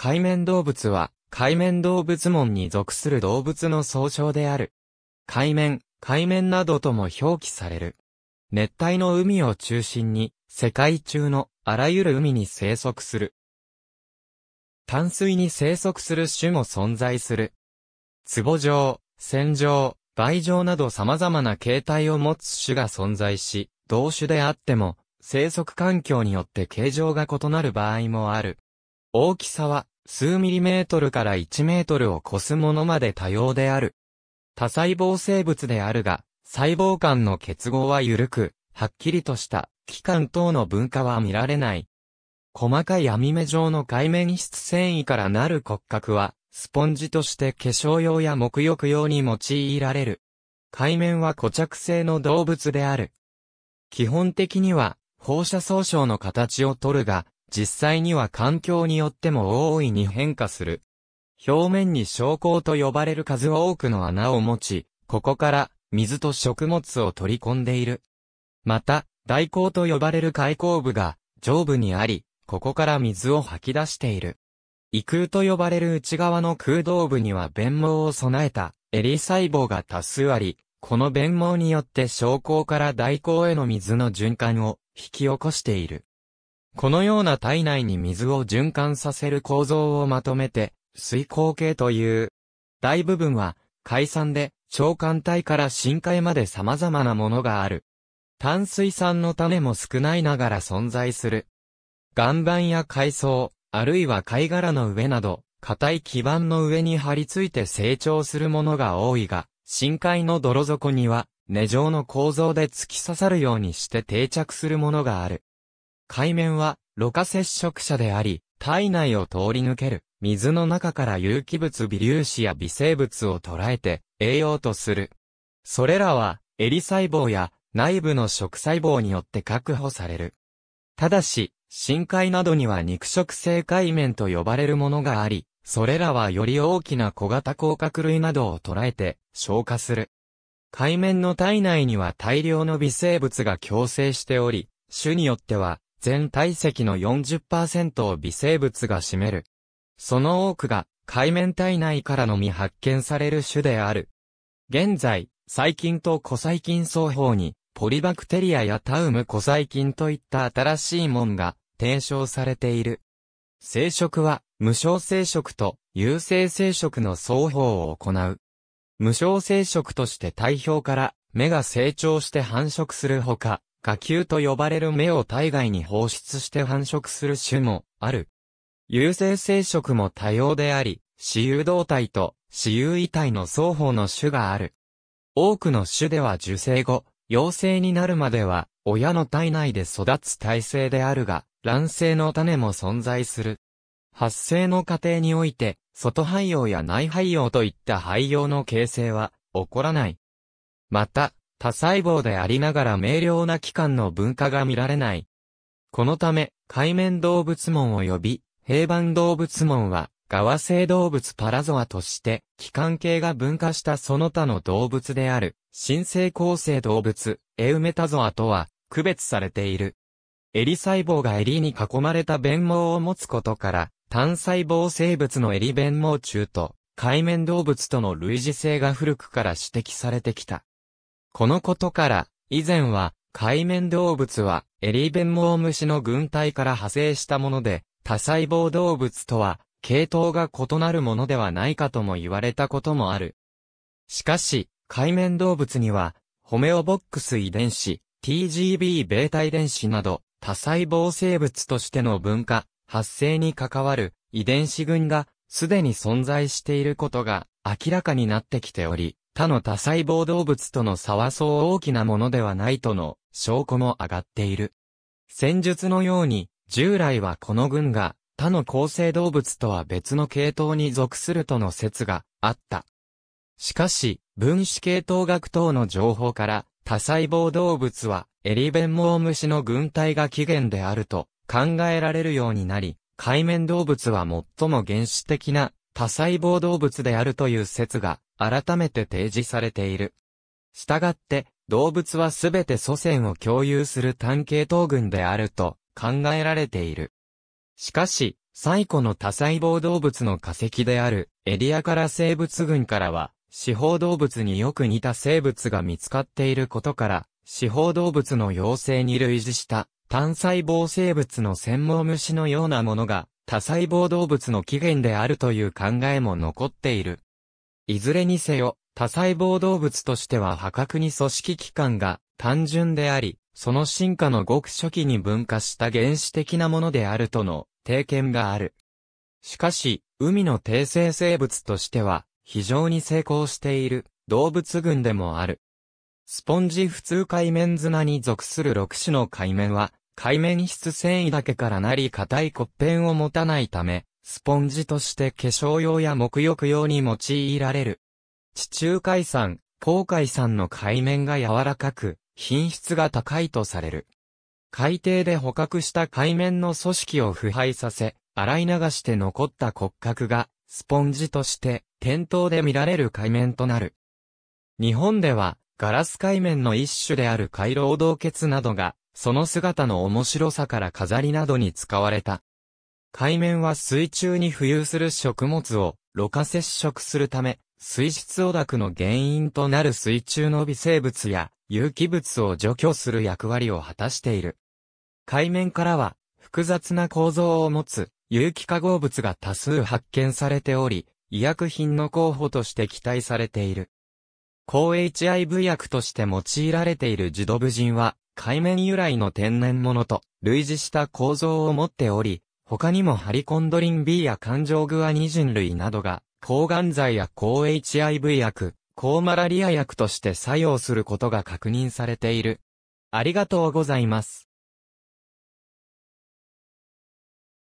海面動物は、海面動物門に属する動物の総称である。海面、海面などとも表記される。熱帯の海を中心に、世界中のあらゆる海に生息する。淡水に生息する種も存在する。壺状、線状、倍状など様々な形態を持つ種が存在し、同種であっても、生息環境によって形状が異なる場合もある。大きさは数ミリメートルから1メートルを超すものまで多様である。多細胞生物であるが、細胞間の結合は緩く、はっきりとした器官等の分化は見られない。細かい網目状の海面質繊維からなる骨格は、スポンジとして化粧用や沐浴用に用いられる。海面は固着性の動物である。基本的には、放射総称の形をとるが、実際には環境によっても大いに変化する。表面に昇降と呼ばれる数多くの穴を持ち、ここから水と食物を取り込んでいる。また、大口と呼ばれる開口部が上部にあり、ここから水を吐き出している。異空と呼ばれる内側の空洞部には弁毛を備えたエリ細胞が多数あり、この弁毛によって昇降から大口への水の循環を引き起こしている。このような体内に水を循環させる構造をまとめて、水光系という。大部分は、海酸で、長管体から深海まで様々なものがある。炭水酸の種も少ないながら存在する。岩盤や海藻、あるいは貝殻の上など、硬い基板の上に張り付いて成長するものが多いが、深海の泥底には、根状の構造で突き刺さるようにして定着するものがある。海面は、露過接触者であり、体内を通り抜ける、水の中から有機物微粒子や微生物を捉えて、栄養とする。それらは、襟細胞や内部の食細胞によって確保される。ただし、深海などには肉食性海面と呼ばれるものがあり、それらはより大きな小型甲殻類などを捉えて消化する。海面の体内には大量の微生物が共生しており、種によっては全体積の40%を微生物が占める。その多くが海綿体内からのみ発見される種である。現在、細菌と古細菌双方に、ポリバクテリアやタウム古細菌といった新しい門が提唱されている。生殖は、無償生殖と有性生殖の双方を行う。無償生殖として体表から芽が成長して繁殖するほか、下級と呼ばれる芽を体外に放出して繁殖する種もある。有性生殖も多様であり、私有動体と私有遺体の双方の種がある。多くの種では受精後、陽性になるまでは、親の体内で育つ体制であるが、卵性の種も存在する。発生の過程において、外廃用や内廃用といった廃用の形成は、起こらない。また、多細胞でありながら明瞭な器官の分化が見られない。このため、海面動物門及び、平板動物門は、側性動物パラゾアとして、器官系が分化したその他の動物である、新生構成動物、エウメタゾアとは、区別されている。エリ細胞がエリに囲まれた弁毛を持つことから、単細胞生物のエリ弁毛中と、海面動物との類似性が古くから指摘されてきた。このことから、以前は、海面動物は、エリベンモウムシの群体から派生したもので、多細胞動物とは、系統が異なるものではないかとも言われたこともある。しかし、海面動物には、ホメオボックス遺伝子、TGB β 遺伝子など、多細胞生物としての分化、発生に関わる遺伝子群が、すでに存在していることが明らかになってきており、他の多細胞動物との差はそう大きなものではないとの証拠も上がっている。戦術のように、従来はこの群が他の構成動物とは別の系統に属するとの説があった。しかし、分子系統学等の情報から、多細胞動物はエリベンモウムシの群体が起源であると考えられるようになり、海面動物は最も原始的な多細胞動物であるという説が改めて提示されている。したがって、動物はすべて祖先を共有する単系統群であると考えられている。しかし、最古の多細胞動物の化石であるエリアカラ生物群からは、四方動物によく似た生物が見つかっていることから、四方動物の妖精に類似した単細胞生物の専門虫のようなものが多細胞動物の起源であるという考えも残っている。いずれにせよ、多細胞動物としては破格に組織器官が単純であり、その進化のごく初期に分化した原始的なものであるとの定見がある。しかし、海の低生生物としては、非常に成功している動物群でもある。スポンジ普通海面砂に属する6種の海面は、海面質繊維だけからなり硬い骨片を持たないため、スポンジとして化粧用や沐浴用に用いられる。地中海産、紅海産の海面が柔らかく、品質が高いとされる。海底で捕獲した海面の組織を腐敗させ、洗い流して残った骨格が、スポンジとして、店頭で見られる海面となる。日本では、ガラス海面の一種である回廊洞穴などが、その姿の面白さから飾りなどに使われた。海面は水中に浮遊する食物をろ過接触するため、水質汚濁の原因となる水中の微生物や有機物を除去する役割を果たしている。海面からは複雑な構造を持つ有機化合物が多数発見されており、医薬品の候補として期待されている。高 HIV 薬として用いられているジドブジンは、海面由来の天然物と類似した構造を持っており、他にもハリコンドリン B や環状グアニジン類などが、抗がん剤や抗 HIV 薬、抗マラリア薬として作用することが確認されている。ありがとうございます。